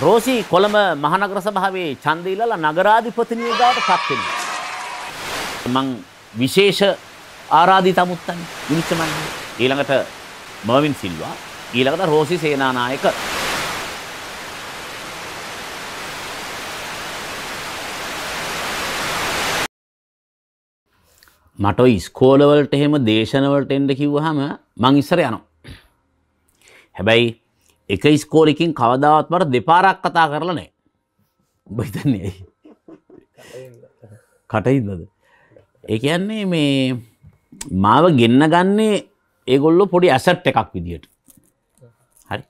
රෝසි කොළඹ මහනගර සභාවේ ඡන්දය ඉල්ලලා නගරාධිපතිනිය ගාවට පත් වෙනවා. මං විශේෂ ආරාධිත අමුත්තන් විනිශ්චය මණ්ඩලය. ඊළඟට මර්වින් සිල්වා, ඊළඟට රෝසි සේනානායක මට ඉස්කෝලවලට එහෙම දේශනවලට එන්න කිව්වහම මං ඉස්සර යනවා. හැබැයි එක ස්කෝරිකින් කවදාවත්මට දෙපාරක් කතා කරලනෑ බහිතන්නේ ඇයි කටයිදද ඒයන්නේ මේ මාව ගෙන්න්න ගන්නේ ඒගොල්ලො පොඩි ඇසට් එකක් විදිට හරි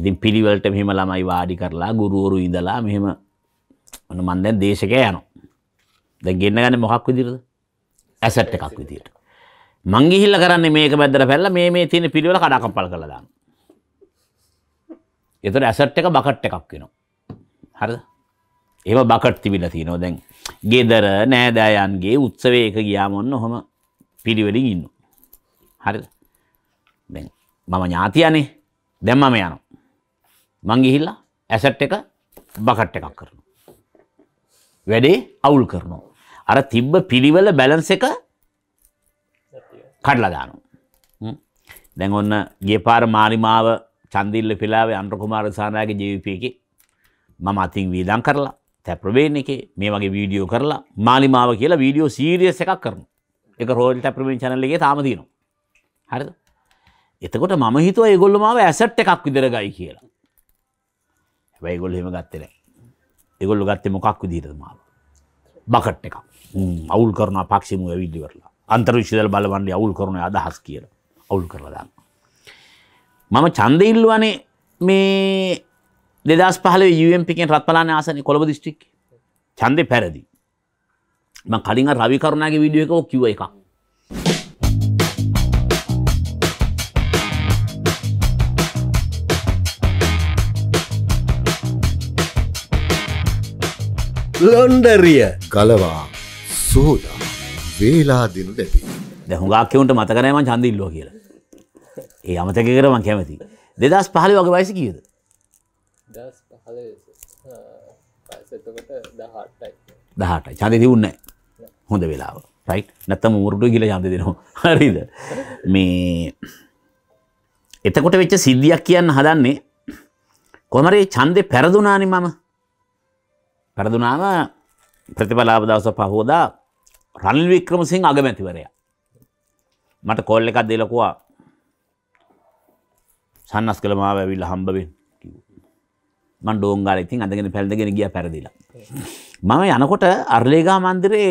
ඉතින් පිළිවලට මෙහෙම ළමයි වාඩි කරලා ගුරුවරු ඉඳලා මෙහෙම ඔන මන්දැන් දේශක යනවා දැ ගෙන්න්න ගන්න මොහක් විදිරද ඇසට් එකක් විදිට මංගිහිල්ල කරන්නේ මේක බැදර පැල්ල මේ තින පිළිවල කඩාකම්පල් කළදාන්න එතට ඇසට් එක බකට් එකක් වෙනවා. හරිද? ඒව බකට් තිබිලා තියෙනවා දැන්. ගෙදර නෑදෑයන්ගේ උත්සවයක ගියාම ඔන්න ඔහම පිළිවෙලින් ඉන්නවා. හරිද? දැන් මම ඥාතියනේ. දැන් මම යනවා. මං ගිහිල්ලා ඇසට් එක බකට් එකක් කරනවා. වැඩේ අවුල් කරනවා. අර තිබ්බ පිළිවෙල බැලන්ස් එක කඩලා දානවා. දැන් ඔන්න ගිය පාර මාලිමාව චන්දිල්ල පිලාවේ අන්ටකුමාර සානාගේ ජීවිපයකි මම අතින් වීදන් කරලා තැප්‍රවේන එක මේ වගේ වීඩියෝ කරලා මාලිමාව කියලා වීඩියෝ සීරියස් එකක් කරනු එක රෝල් තැප්‍රමෙන් චනල්ලගේ තාමදීනවා හරිද එතකොට මම හිතුව ඒගොල්ලමාව ඇසට් එකක් විදර ගයි කියලා වැයිගොල්ල හෙම ගත්තෙන එගොල්ල ගත්තේ මොකක් විදිීරමාව බකට් එක අවුල් කරන පක්ෂිමුව විදි කරලා අන්තර්විශදල් බලවන්නේ අවුල් කරන අදහස් කියලා අවුල් කරලදන්න මම චන්දඉල්ලුවනේ මේ දෙදස් පහල යම්පිකෙන් රත්පලාන ආසන කොළඹ දිස්ට්‍රික් චන්දය පැරදි. ම කලින් රවිකරුණාගේ විඩිය එකෝ කිව එකක්. ලොන්ඩරිය ගලවා සෝදා වේලා දිනු දැපි දැහුගක්කවුන්ට මතකනෑම චන්දඉල්ලෝ කියලා ඒ අමතක කරම කැමති දෙදස් පහල වගේ වයිස කියද දහට චන්ද තිවුන්න හොඳ වෙලාව රයි් නැත්තම මුරටු කියල ජන්ද දෙනවා හරිද මේ එතකොට වෙච්ච සිද්ධියක් කියන්න හදන්නේ කොමරේ චන්දය පැරදුනානි මම පැරදුනාම ප්‍රතිපලාබ දවස පහෝදා රනිල් වික්‍රමසිං අගමැතිවරයා මට කොල්ල එකක් දෙලකවා සන්නස් කළ මාව ඇවිල්ල හම්බවෙන් මන් ඩෝංගාල ඉතින් අදගෙන පැල්දගෙන ගිය පැරදිලා. මම යනකොට අර්ලේගා මන්දිරේ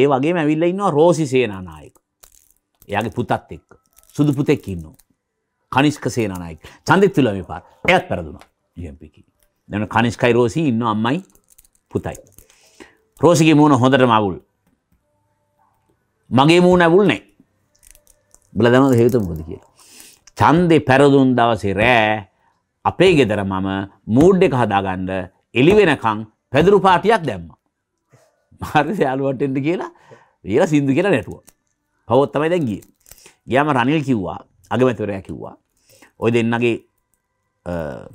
ඒ වගේ ඇවිල්ල ඉන්නවා රෝසි සේනානායක. එයාගේ පුතත් එක් සුදු පුතෙක් ඉන්න. කනිස්ක සේනානායක චන්දෙත් තුලම පාර එයත් පැරදුනා ජම්පිකි. දැන කනිස්කයි රෝසි ඉන්න අම්මයි පුතයි. රෝසිගේ මූුණ හොඳට මවුල්. මගේ මූුණ ඇවුල් නෑ. බලදම හේතුම කොද කියලා. චන්දෙ පැරදුන් දවසේ රෑ අපේ ගෙදර මම මූඩ් එක හදාගන්න එලිවෙනකං පැදුරු පාටියක් දැම්ම. මාර්ස යාලුවටෙන්ට කියලා ඒලා සිින්දු කියලා නැටුව. පවොත්තමයි දැන්ගිය. ගයාම රනිල් කිව්වා අගමැතවරයා කිව්වා. ඔය දෙන්නගේ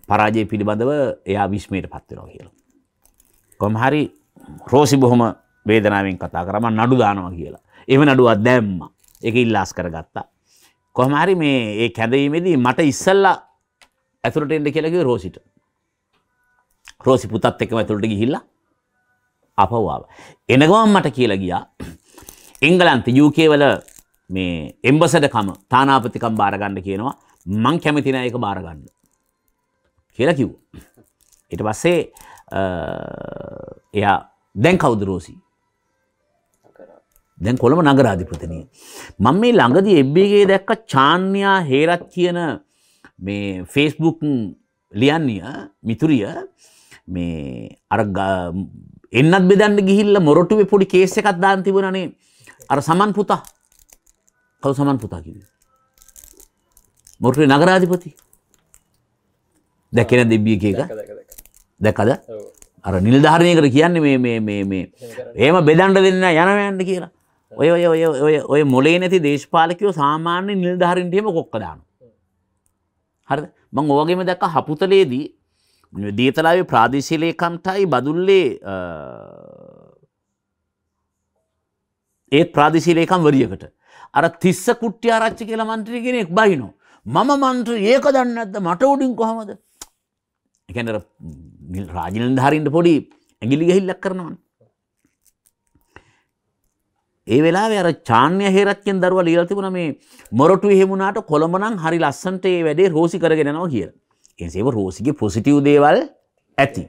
පරාජය පිළිබඳව එයා විශ්මයට පත්වෙනවා කියලා. කොම හරි රෝසි බොහොම වේදනාවෙන් කතා කරම නඩු දානවා කියලා. එම නඩුවත් දැම්ම එක ඉල්ලාස් කරගත්තා. කොහමහරි මේ ඒ කැඳීමේදී මට ඉස්සල්ලා ඇතුළට එන්න කියලා කිව්වේ රෝසිට. රෝසි පුතත් එක්කම ඇතුළට ගිහිල්ලා අපව ආවා. එන ගමන් මට කියලා ගියා එංගලන්තේ UK වල මේ එම්බසඩකම තානාපතිකම් බාර ගන්න කියනවා. මං කැමති නෑ ඒක බාර ගන්න. කියලා කිව්වා. ඊට පස්සේ එයා දැන් කවුද රෝසි? දැන් කොළඹ නගරාධිපතිනිය. මම මේ ළඟදී එබ්බේගේ දැක්ක චාන්්‍යයා හේරත් කියන මේ ෆේස්බුක් ලියන්නිය මිතුරිය මේ අර එන්නත් බෙදන්න ගිහිල්ල මොරොටුවේ පොඩි කේස් එකක් දාන් තිබුණනේ අර සමන් පුතා කවු සමන් පුතා කිව්වේ මොරටුවේ නගරාධිපති දැකෙන දෙබ්බිය එක දැකද අර නිල්ධාරණයකට කියන්නේ මේ මේ මේ මේ එහෙම බෙදන්න දෙන්න යනවයන්ට කියලා ඔය ඔය ඔය ඔය ඔය මොලේ නැති දේශපාලකයෝ සාමාන්‍ය නිල්ධාරින්ටම කොක්කදාන. හරි මං ඕගේම දැක්ක හපුතලේදී දීතලාවේ ප්‍රාදේශීලේකම්ටයි බදුල්ලේ ඒත් ප්‍රාදේශීලේකම් වරියකට අර තිස්ස කුට්ටිය ආරච්චි කියලා මන්ත්‍රී කෙනෙක් බහිනෝ මම මන්ත්‍රී ඒක දන්නේ නැද්ද මට උඩින් කොහමද ඒ කියන්නේ රාජිනන්දාරින්ට පොඩි ඇඟිලි ගහිල්ලක් කරනවනේ ඒ වෙලාවේ අර චාන්‍ය හේරච්චෙන් දරුවා ලියලා තිබුණා මේ මොරටු එහෙම වුණාට කොළඹ නම් හරි ලස්සනට ඒ වැඩේ රෝසි කරගෙන යනවා කියලා. එනිසා ඒක රෝසිගේ පොසිටිව් දේවල් ඇති.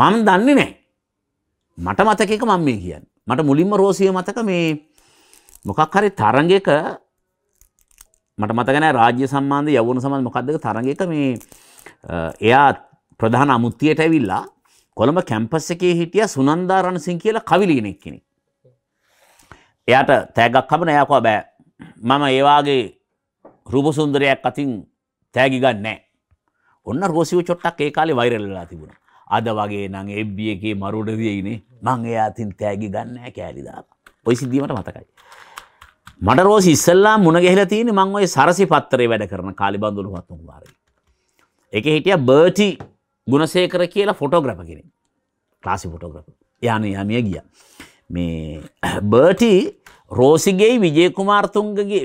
මම දන්නේ නැහැ. මට මතක එක මම මේ කියන්නේ. මට මුලින්ම රෝසිය මතක මේ මොකක් හරි තරඟයක මට මතක නැහැ රාජ්‍ය සම්බන්ධ යවුණු සම්බන්ධ මොකද්ද තරඟයක මේ එයා ප්‍රධාන අමුත්තියට ඇවිල්ලා කොළඹ කැම්පස් එකේ හිටිය සුනන්දා රණසිංහ කියලා කවි ලියන එක්කෙනෙක්. එයාට තෑගක් හබන එයාකෝ බෑ මම ඒවාගේ රූපසුන්දරයක් අතින් තෑගි ගන්නෑ ඔන්න රෝසිව චොට්ටක් ඒ කාලේ වෛරල්ලා තිබුණ අද වගේ නං එබ්බිය එකේ මරුඩදියයිනේ මං එයා අතින් තෑගි ගන්න කෑරිදා ඔයි සිද්ධීමට මතකයි මට රෝසි ඉස්සල්ලා මුණ ගෙහිලා තියෙන්නේ මං ওই සරසි පත්‍රේ වැඩ කරන කාලිබන්දුළු වතුන් වාරේ ඒකේ හිටියා බර්ටි ගුණසේකර කියලා ෆොටෝග්‍රාෆර් කෙනෙක් ක්ලාසි ෆොටෝග්‍රාෆර් යානේ යාමිය ගියා මේ බර්ටි රෝසිගේ විජයකුමාර්තුන්ගගේ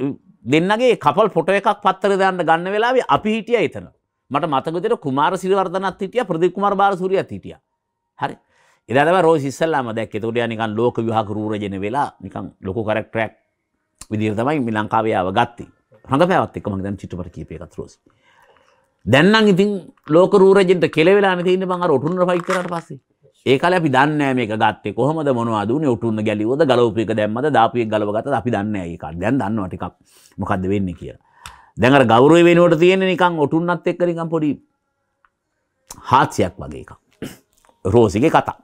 දෙන්නගේ කපල් පොට එකක් පත්තර දන්න ගන්න වෙලාවේ අපි හිටිය එතන මට මතකතට කුමාර සිරිවර්ධනත් හිටිය ප්‍රදිකුමාර බාරසූරිය හිටිය හරි එදව රෝ සිස්සල්ලාම දැක් එතුරිය නිකන් ලෝක විහාක රූරජන වෙලා නිකන් ලොකු කරක්ටරක් විදිර තමයි මි ලංකාවයාව ගත්ති හඟ පැවත් එකම දැන් චිත්‍රපට කීපයකත් රෝසි දැන්නම් ඉතින් ලෝක රූරජෙන්ට කෙලවෙලා නතින්න බංඟ ඔටුන්ර පයිකරට පස්සේ ඒකල අපි දන්නේ මේක ගත්තේ කොහමද මොනවද උනේ උටුන්න ගැලියෝද ගලවපේක දැම්මද දාපියෙක් ගලවගත්තද අපි දන්නේ නැහැ ඒක. දැන් දන්නවා ටිකක් මොකද්ද වෙන්නේ කියලා. දැන් අර ගෞරවය වෙනුවට තියෙන්නේ නිකන් ඔටුන්නත් එක්ක නිකන් පොඩි හාස්‍යයක් වගේ එකක්. රෝසිගේ කතා.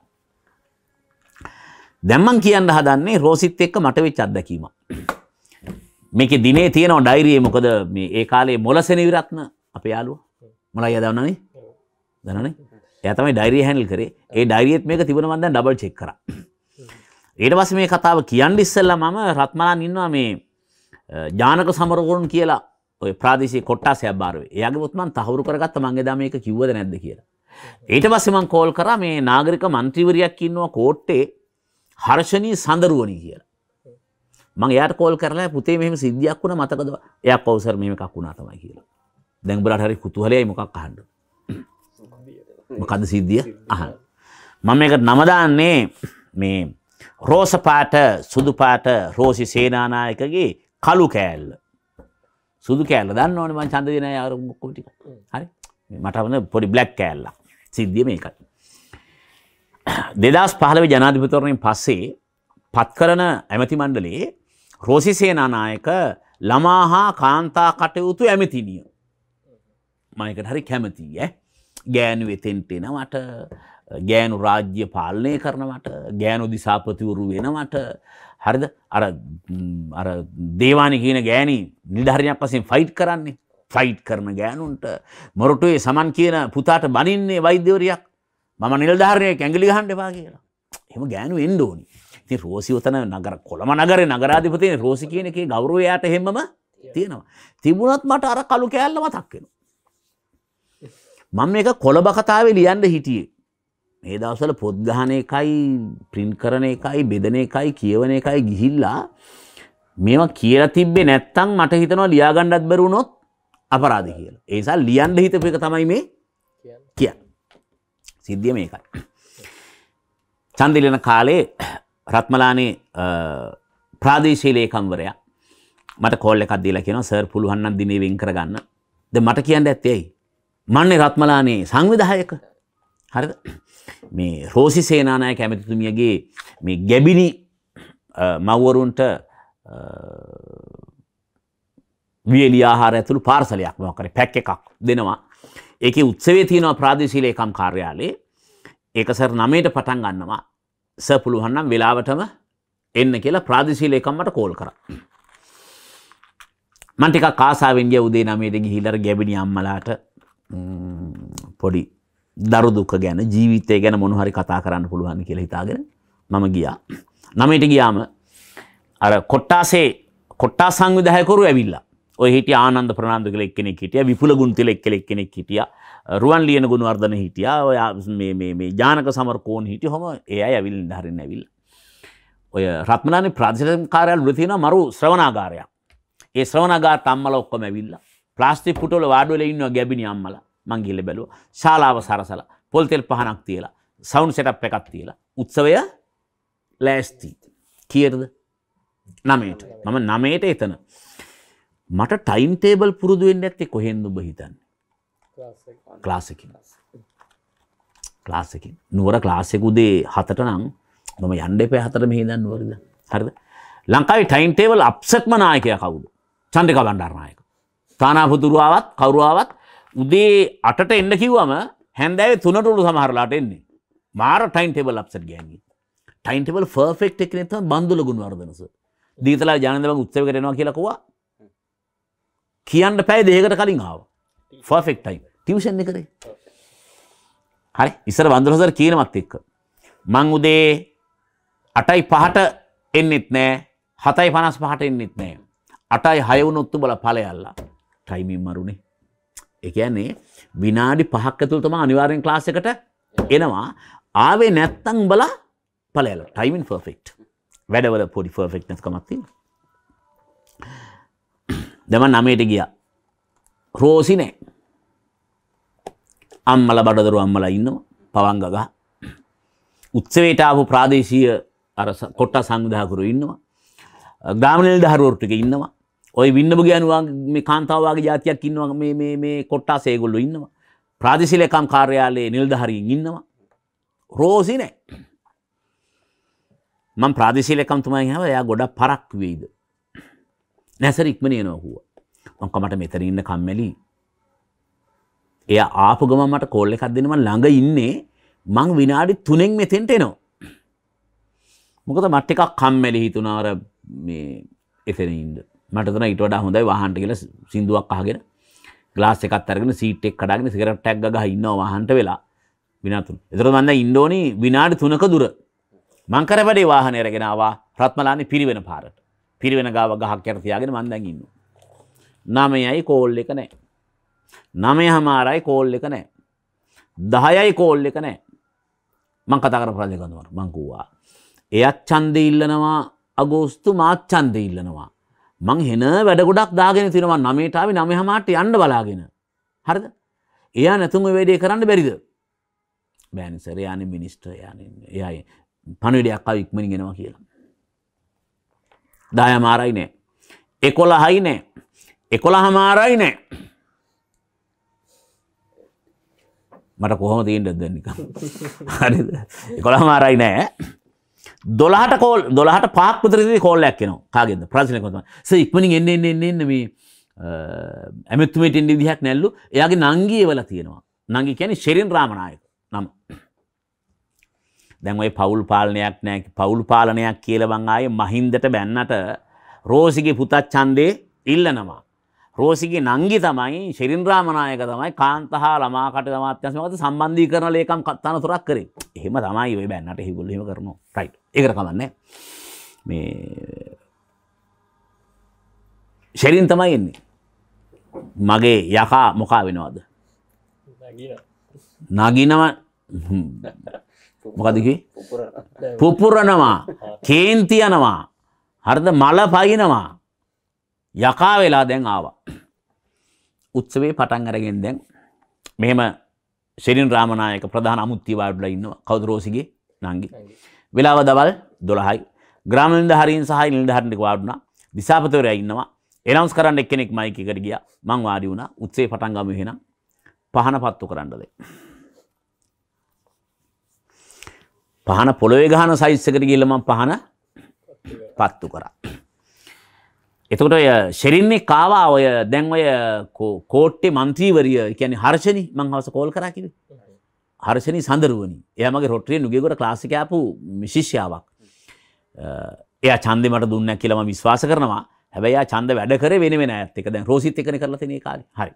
දැන් මං කියන්න හදන්නේ රෝසිත් එක්ක මට වෙච්ච අත්දැකීමක්. මේකේ දිනේ තියෙනවා ඩයරියේ මොකද මේ ඒ කාලේ මොලසෙනි විරත්න අපේ යාළුවා. මොලයි යදවනනේ? දනනේ? එයා තමයි ඩයිරිය හැන්ඩල් කරේ ඒ ඩයිරියත් මේක තිබුණ මන්ද ඩබල් චෙක් කරා ඊට පස්සේ මේ කතාව කියන්න ඉස්සෙල්ලා මම රත්මලාන් ඉන්නවා මේ ජානක සමරගුරුන් කියලා ඔය ප්‍රාදේශීය කොට්ටාස හැබ්බාරුවේ. එයාගේ මුත් මං තහවුරු කරගත්ත මං එදා මේක කිව්වද නැද්ද කියලා. ඊට පස්සේ මං කෝල් කරා මේ නාගරික മന്ത്രിවරියක් ඉන්නවා කෝට්ටේ හර්ෂණී සඳරුවනි කියලා. මං එයාට කෝල් කරලා පුතේ මෙහෙම සිද්ධියක් වුණා මතකද? එයා කොව් සර් මෙහෙම එකක් වුණා තමයි කියලා. දැන් උඹලාට හරි කුතුහලයි මොකක් අහන්නද? මොකද සිද්ධිය අහන්. මම එකට නමදාන්නේ මේ රෝසපාට සුදුපාට රෝසි සේනානායකගේ කළු කෑල්ල. සුදු කෑල්ල දන්න ඕන මං චන්ද දෙන අර ගොක්කොටික හරි මටවන පොඩි බ්ලක් කෑල්ල සිද්ධිය මේකයි. දෙදස් පහලව ජනාධිපතවරණයෙන් පස්සේ පත් කරන ඇමති මණ්ඩලේ රෝසිසේනානායක ළමා හා කාන්තා කටයුතු ඇමතිනිය. මයකට හරි කැමතිය ගෑනු වෙතෙන්ට එනවට ගෑනු රාජ්‍ය පාලනය කරනවට ගෑනු දිසාපතිවරු වෙනවට හරිද අර දේවානි කියන ගෑනී නිධාරණයක් වසෙන් ෆයිට් කරන්නේ ෆයිට් කරන ගෑනුන්ට මොරටුවේ සමන් කියන පුතාට බනින්නේ වෛද්‍යවරයක් මම නිලධාරණය ඇඟලි ගහන්ඩ එපා කියලා එම ගෑනු එන්ඩ ඕනි ති රෝසිවතන නගර කොළම නගර නගරාධිපතිය රෝසි කියන එක ගෞරවයාට හෙමම තියෙනවා තිබුණත් මට අර කළු කෑල්ල මතක්වෙන මං මේක කොළඹ කතාවේ ලියන්න හිටියේ. මේ දවසල පොද්ගහන එකයි ප්‍රින් කරන එකයි බෙදන එකයි කියවන එකයි ගිහිල්ලා මේම කියලා තිබ්බේ නැත්තම් මට හිතනවා ලියාගණ්ඩත් බැරුණොත් අපරාධ කියලා. ඒසා ලියන්ඩ හිතපු එක තමයි මේ කිය සිද්ධිය මේකයි. චන්දිලන කාලේ රත්මලානේ ප්‍රාදේශීලේකම්වරයා මට කොල්ල එකක්දීලා කියෙන සර් පුළුවන්න දිනේ වෙන් කරගන්න ද මට කියන්න ඇත්තේයි මන්නේ රත්මලානේ සංවිධායක හරිද මේ රෝසි සේනානායක ඇමතිතුමියගේ මේ ගැබිනි මව්වරුන්ට වියලි ආහාර ඇතුළු පාර්සලයක් මොකක් හරි පැක් එකක් දෙනවා. ඒකේ උත්සවයේ තියෙනවා ප්‍රාදේශීය ලේකම් කාර්යාලයේ. ඒක සර් 9ට පටන් ගන්නවා. සර් පුළුවන් නම් වෙලාවටම එන්න කියලා ප්‍රාදේශීය ලේකම් මට කෝල් කරා. මම ටිකක් ආසාවෙන් ගියා උදේ 9ට ගිහිල්ලා ගැබිනි අම්මලාට පොඩි දරු දුක ගැන ජීවිතය ගැන මොනහරි කතා කරන්න පුළුවන් කියලා හිතාගෙන මම ගියා. නමට ගියාම අර කොට්ටාසේ කොට්ටා සංවිධහයකරු ඇවිල්ලා ඔය හිට ආනන්ද ප්‍රනාාන්දු කළ එක්කෙනෙ හිටිය විපුල ගුන්තිල එක් කලෙක් කෙනෙක් හිටිය රුවන් ලියන ගුණවර්ධන හිටිය ඔයා මේ ජානක සමරකෝන් හිටි හොම ඒ ඇවිල් ධරන්න ඇවිල්. ඔය රත්මනාන ප්‍රාධිතකාරයල් ෘතින මරු ශ්‍රවනාගාරයක් ඒ ශ්‍රවනගා තම්මල ඔක්කොම ඇවිල්ලා ප්ලාස්ටික් පුටුවල වාඩි වෙලා ඉන්නවා ගැබිනි අම්මලා. මං ගිහලා බැලුවා. ශාලාව සරසලා පොල් තෙල් පහනක් තියලා සවුන්ඩ් සෙටප් එකක් තියලා උත්සවය ලෑස්ති. කීයටද? 9ට. මම 9ට එතන. මට ටයිම් ටේබල් පුරුදු වෙන්නේ නැත්තේ කොහෙන්ද ඔබ හිතන්නේ? ක්ලාස් එකකින්. ක්ලාස් එකකින්. නුවර ක්ලාස් එක උදේ 7ට නම් මම යන්න එපා 7ට මෙහෙ ඉඳන් නුවරද? හරිද? ලංකාවේ ටයිම් ටේබල් අප්සෙට්ම නායකයා කවුද? චන්ද්‍රිකා බණ්ඩාරනායක. තානාපුතුරුවාවත් කවරුවාවත් උදේ අටට එන්න කිව්වම හැන්දෑවේ තුනටුළු සමහරලාට එන්නේ මාර ටයින් ටේබල් අප්සට් ගෑන්ගේ ටයින් ටේබල් ෆර්ෆෙක්ට් එකේ නෙත බන්දුල ගුණවර්ධනස දීතලා ජානන්දම උත්සවයකට එනවා කියලා කිව්වා කියන්න පැය දෙකකට කලින් ආවා ෆර්ෆෙක්ට් ටයිම් ටියුෂන් එක කරේ හරි ඉස්සර බන්දුල සර් කියනමත් එක්ක මං උදේ 8යි 5ට එන්නෙත් නෑ 7යි 55ට එන්නෙත් නෑ 8යි 6 වුණොත් උඹලා ඵලයල්ලා ටයිමින් මරුණේ. එකන්නේ විනාඩි පහක් ඇතුළ තම අනිවාරෙන් ලාසකට එනවා ආවේ නැත්තං බලා පලල ටයිමන් ෆර්ෆෙක්් වැඩවල පොඩි ෆර්ෆෙක් නැකමත්ති දෙම නමේට ගිය රෝසිනේ අම්මල බඩදරු අම්මලා ඉන්නවා පවංගග උත්සවේට ආපු ප්‍රාදේශීය අර කොට්ට සංවිධාකරු ඉන්නවා ගාමනල් දහරුවෘටික ඉන්නවා ඔය වින්නම ගෑනුවා මේ කාන්තාවගේ ජාතියක් ඉන්නවා මේ මේ මේ කොට්ටාසේ ඒගොල්ලෝ ඉන්නවා. ප්‍රාදේශීය ලේකම් කාර්යාලයේ නිලධාරීන් ඉන්නවා. රෝසි නෑ. මම ප්‍රාදේශීය ලේකම්තුමාගෙන් හැම එයා ගොඩක් පරක් වෙයිද. නැසර ඉක්මන එනවා හුවා. මම කමට මෙතන ඉන්න කම්මැලි. එයා ආපු ගමන් මට කෝල් එකක් දෙන්න මම ළඟ ඉන්නේ. මං විනාඩි 3න් මෙතෙන්ට එනවා. මොකද මට එකක් කම්මැලි හිතුණා අර මේ එතන ඉන්න. මටතන ඉට වඩා හොඳයි වහන්ට කියල සිින්දුවක් අහගෙන ගලාස් එකත් අරගෙන සීටෙක් කඩාගෙන සිකරට ටැක් ගහ ඉන්න වහන්ට වෙලා විනාතුන් එතර වන්න ඉන්ඩෝනි විනාඩි තුනක දුර මංකර වැඩේ වාහනය රගෙනවා ප්‍රත්මලානි පිරිවෙන පාරට පිරිවෙන ගාව ගහක් කැරතියාගෙන මන්දැන් ඉන්න. නමයයි කෝල් එක නෑ. නමය හමාරයි කෝල් එක නෑ. දහයයි කෝල් එක නෑ මං කතා කර ප්‍රජකඳුවට මංකූවා. එයත් චන්ද ඉල්ලනවා අගෝස්තු මාත් චන්ද ඉල්ලනවා. මං හෙන වැඩ ගොඩක් දාගෙන තිනවා නමේටාව නමහමාට යන්න බලාගෙන. හරිද එයා නැතුම වැඩේ කරන්න බැරිද. බෑනිසර යන මිනිස්ට්‍ර යන යයි පණවිඩයක් අව ඉක්මනි ගෙනවා කියලා. දාය මාරයි නෑ. එකොල හයි නෑ. එකොළ හමාරයි නෑ. මට කොහොම තීන්ටත් දෙන්නක හරි එකොළ හමාරයි නෑ දොලාට කෝල් දොලාට පාක් පතරදි කෝල්ලයක් න කාගෙද ප්‍රසින කොම ඉක්මනින් එන්න එන්න එන්න මේ ඇමතුමට එන්ඩි දිහක් නැල්ලු එයාගේ නංගිය වල තියෙනවා නංගි කියැන ශෙරෙන් රාමණයක නම දැන්යි පවුල් පාලනයක් නෑ පවුල් පාලනයක් කියලබංආය මහින්දට බැන්නට රෝසිගේ පුතත් චන්දේ ඉල්ලනවා රෝසිගේ නංගි තමයි ශෙරින්ද්‍රාමනායක තමයි කාන්තහා ළමා කට අමාත්‍යන්සමකත සම්බන්ධී කරන ලේකම් කත්තන තොරක් කරේ එහෙම තමයි ඔය බැන්නට හිගුල් හිම කරනවා රයි් ඒකර කමන්න මේ ශෙරින් තමයි එන්නේ මගේ යකා මොකා වෙනවාද නගිනව මොකදකි පුපුරනවා කේන්තියනවා හරිද මල පයිනවා යකා වෙලා දැන් ආවා. උත්සවේ පටන් අරගෙන දැන් මෙහෙම ශෙරින් රාමනායක ප්‍රධාන අමුත්තිවාඩුලා ඉන්නවා. කවුද රෝසිගේ? නංගි. වෙලාව දවල් 12යි. ග්‍රාම නිලධාරීන් සහ නිලධාරීන්ට වාඩුණා. දිසාපතවරයා ඉන්නවා. එනවුන්ස් කරන්න එක්කෙනෙක් මයික් එකට ගියා. මං වාඩි වුණා. උත්සවේ පටන් ගමු එහෙනම්. පහන පත්තු කරන්නද. පහන පොළොවේ ගහන සයිස් එකට ගිහලා මම පහන පත්තු කරා. එතකොට ඔය ශෙරින්නේ කාවා ඔය දැන් ඔය කෝට්ටේ මන්ත්‍රීවරිය කියන්නේ හර්ෂණි මං හවස කෝල් කරා කිව්වේ. හර්ෂණි සඳරුවනි. එයා මගේ රොටරිය නුගේගොඩ ක්ලාස් එකේ ආපු ශිෂ්‍යාවක්. එයා ඡන්දේ මට දුන්නා කියලා මම විශ්වාස කරනවා. හැබැයි එයා ඡන්ද වැඩ කරේ වෙන වෙන අයත් එක්ක. දැන් රෝසිත් එක්කනේ කරලා තියෙන ඒ කාලේ. හරි.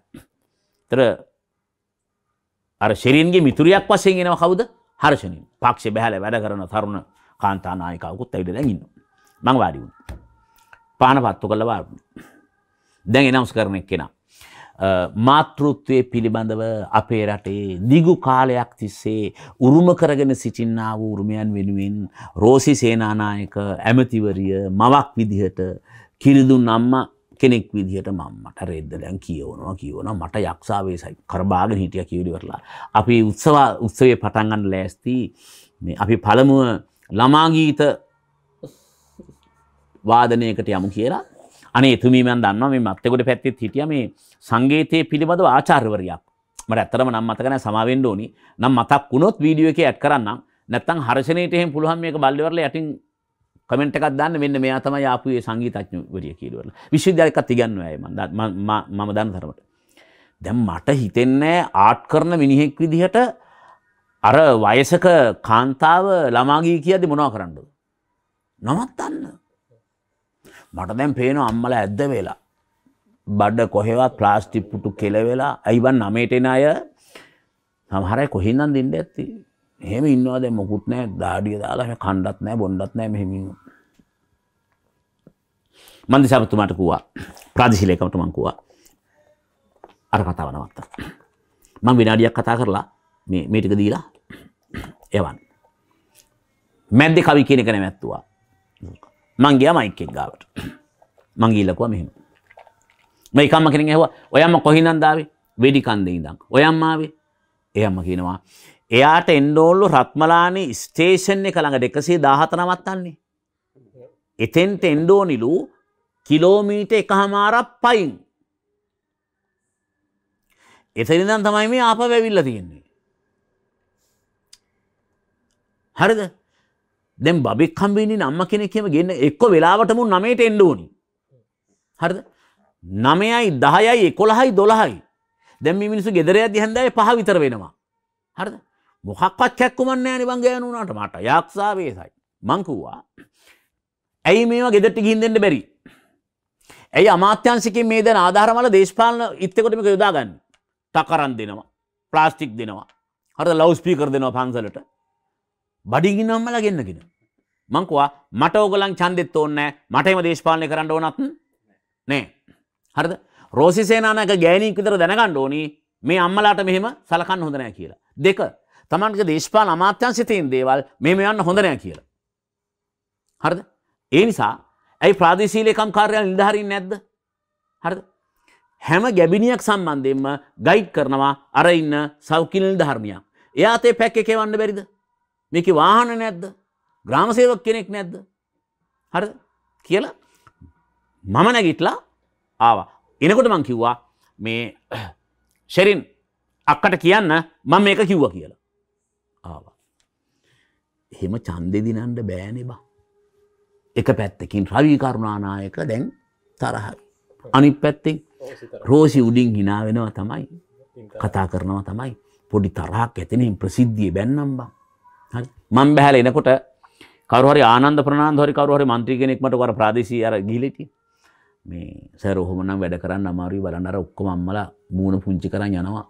ඒතර අර ශෙරින්ගේ මිතුරියක් වශයෙන් එනවා කවුද? හර්ෂණි. පක්ෂේ බහැලා වැඩ කරන තරුණ කාන්තා නායිකාවකුත් ඇවිල්ලා දැන් ඉන්නවා. මං වාඩි වුණා. පානපත්තු කළ බාන්න. දැන් එනවස් කරන කෙනා. මාතෘත්වය පිළිබඳව අපේ රටේ දිගු කාලයක් තිස්සේ උරුම කරගෙන සිටින්නා වූ උරුමයන් වෙනුවෙන් රෝසි සේනානායක ඇමතිවරිය මවක් විදිහට කිරිදුන් අම්මා කෙනෙක් විදිහට මම්මට රෙද්දලයන් කියවනවා කියවන මට යක්ෂාවේ සයි කරබාගෙන හිටිය කිවලිවරලා. අපි උත්සවා උත්සවේ පටන්ගන්න ලෑස්ති අපි පළමුුව ළමාගීත වාදනයකට යමු කියලා අනේ එතුමී මම දන්නවා මේ මත්තෙකුට පැත්තෙත් හිටියා මේ සංගීතයේ පිළිබඳව ආචාර්යවරියක්. මට ඇත්තටම නම් මතක නැහැ සමාවෙන්න ඕනි. නම් මතක් වුණොත් වීඩියෝ එකේ ඇඩ් කරන්නම්. නැත්තම් හර්ෂණීට එහෙම පුළුවන් මේක බල්ලෙවරලා යටින් කමෙන්ට් එකක් දාන්න මෙන්න මෙයා තමයි ආපු මේ සංගීතඥවරිය කියලා. විශ්වවිද්‍යාලයකත් ඉගන්වෑයි මම මම දන්න තරමට. දැන් මට හිතෙන්නේ ආට් කරන මිනිහෙක් විදිහට අර වයසක කාන්තාව ළමාගී කියද්දි මොනවා කරන්නද? නවත්තන්න. මට දැන් පේන අම්මල ඇද්ද වෙලා. බඩ කොහෙවත් ප්ලාස්ටිප්පුටු කෙලවෙලා ඇයිවන් නමේටෙන අය සමහරයි කොහින්දන් දෙන්න ඇත්ති. එහෙම ඉන්නවාද මොකුත් නෑ දාඩිය දාලා කණ්ඩත් නෑ බොන්ඩත් නෑ මෙහෙමින්. මන්දි සැපතුමාට කවා ප්‍රාදිශිලයකමට මංකුවා අර කතාව නවත්ත. මං විනාඩියක් කතා කරලා මේටික දීලා එවන්. මැද්දෙ කවි කියනක නැමැත්තුවා. මං ගියා මයික් එකක් ගාවට. මං ගිහිල්ලා කිව්වා මෙහෙම. මම එකම්ම කෙනෙක් ඇහුවා ඔයම්ම කොහින්දන් දාවේ? වෙඩි කන්දේ ඉඳන්. ඔයම්ම ආවේ? එයාම කියනවා එයාට එන්න ඕල්ලු රත්මලානේ ස්ටේෂන් එක ළඟ 117 නවත්තන්නේ. එතෙන්ට එන්න ඕනිලු කිලෝමීටර් එකහමාරක් පයින්. එතන ඉඳන් තමයි මේ ආපහු ඇවිල්ලා තියෙන්නේ. හරිද? දැන් බබෙක් හම්බෙන්නේ අම්ම කෙනෙක්ම ගෙන්න එක්ක වෙලාවටම නමේට එන්න ඕනි. හරිද? 9යි 10යි 11යි 12යි. දැන් මේ මිනිස්සු ගෙදර යද්දි හැන්දෑවේ 5 විතර වෙනවා. හරිද? මොකක්වත් කැක්කුමක් නැහැ නේ බං ගෑනු උනාට මට යක්ෂා වේසයි. මං කිව්වා ඇයි මේවා ගෙදරට ගිහින් දෙන්න බැරි? ඇයි අමාත්‍යංශිකෙන් මේ දැන් ආධාරවල දේශපාලන ඉත්තෙකොට මේක යොදාගන්නේ? තකරන් දෙනවා. ප්ලාස්ටික් දෙනවා. හරිද? ලවුඩ් ස්පීකර් දෙනවා පන්සලට. බඩිගිනම්මල ගෙන්න්නගෙන. මංකවා මට ඕගලන් චන්දෙත් ඕන්නෑ මටම දේශපාලනය කරන්න ඕනත්න් නෑ. හරද රෝසිසේනානක ගෑනී විතර දැනගන්න ඕනි මේ අම්මලාට මෙහෙම සලකන්න හොඳනෑ කියලා. දෙක තමන්ක දේශපාල අමාත්‍යන් සිතයෙන් දේවල් මෙම යන්න හොඳනෑ කියලා. හරද ඒ නිසා ඇයි ප්‍රාදේශීලයකම් කාර්යල් නිධහරින් නැද්ද හරද හැම ගැබිනියක් සම්බන්ධයෙන්ම ගයිඩ් කරනවා අර ඉන්න සෞකිල් ධර්මයක් එයාතේ පැක් එකේ වන්න බැරිද මේක වාහන නැද්ද ග්‍රාමසේවක් කෙනෙක් නැද්ද හර කියලා මම නැගිටලා ආවා එනකොට මං කිව්වා මේ ශෙරින් අක්කට කියන්න මං මේක කිව්ව කියලා ආවා එහෙම චන්දෙදිනන්ට බෑනෙබා එක පැත්තකින් රවී කරුණානායක දැන් තරහයි අනි පැත්තෙන් රෝසි උඩින් හිනා වෙනවා තමයි කතා කරනවා තමයි පොඩි තරහක් ඇතිනින් ප්‍රසිද්ධිය බැන්නම්බා මං බැහැල එනකොට කරුහරි ආනන්ද ප්‍රනාන්ද හරි කරුහරි මන්ත්‍රී කෙනෙක්මට වර ප්‍රාදේශීය අර ගිහිලිටි මේ සර් ඔහොම නම් වැඩ කරන්න අමාරුයි බලන්න අර ඔක්කොම අම්මලා මූණ පුංචි කරන් යනවා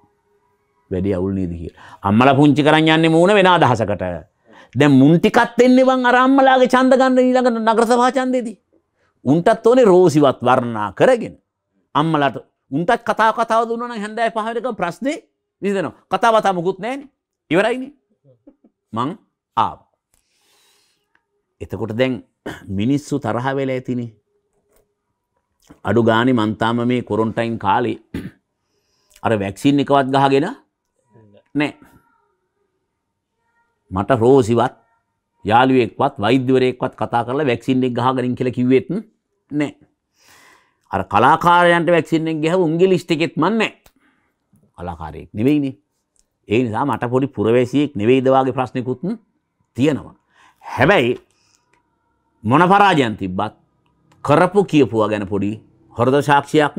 වැඩි අවුල් නේද කියලා අම්මලා පුංචි කරන් යන්නේ මූණ වෙන අදහසකට දැන් මුන් ටිකත් එන්නේ වන් අර අම්මලාගේ ඡන්ද ගන්න ඊළඟ නගර සභා ඡන්දේදී උන්ටත් ඕනේ රෝසිවත් වර්ණා කරගෙන අම්මලාට උන්ටත් කතා කතාව දුන්නා නම් හැන්දෑවේ පහ වෙනකම් ප්‍රශ්නේ විසඳනවා කතාවතා මුකුත් නැහැනේ ඉවරයිනේ මං ආව. එතකොට දැන් මිනිස්සු තරහ වෙලා ඇතිනේ. අඩු ගානේ මං තාම මේ කොරොන්ටයින් කාලේ අර වැක්සින් එකවත් ගහගෙන නැහැ. මට රෝසිවත් යාළුවෙක්වත් වෛද්‍යවරයෙක්වත් කතා කරලා වැක්සින් එක ගහගනින් කියලා කිව්වෙත් නැහැ. අර කලාකාරයන්ට වැක්සින් එක ගහව උන්ගේ ලිස්ට් එකෙත් මන් නැහැ. කලාකාරයෙක් නෙවෙයිනේ. ඒ නිසා මට පොඩි පුරවැසියෙක් නෙවෙයිද වගේ ප්‍රශ්නකුත් නැහැ. තියෙනවා. හැබැයි මොන පරාජයන් තිබ්බත් කරපු කියපුවා ගැන පොඩි හොරද සාක්ෂියක්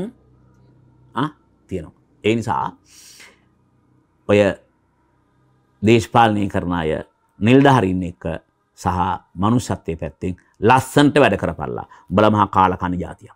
තියෙනවා. ඒ නිසා ඔය දේශපාලනය කරන අය නිල්ධහරින් එක සහ මනුස්සත්වය පැත්තෙන් ලස්සන්ට වැඩ කරපල්ලා බලමහා කාල කණ ජාතියක්.